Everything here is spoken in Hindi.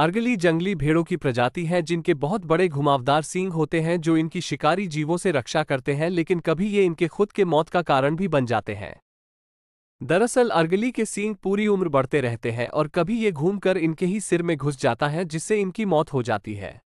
अर्गली जंगली भेड़ों की प्रजाति है जिनके बहुत बड़े घुमावदार सींग होते हैं जो इनकी शिकारी जीवों से रक्षा करते हैं लेकिन कभी ये इनके खुद के मौत का कारण भी बन जाते हैं दरअसल अर्गली के सींग पूरी उम्र बढ़ते रहते हैं और कभी ये घूमकर इनके ही सिर में घुस जाता है जिससे इनकी मौत हो जाती है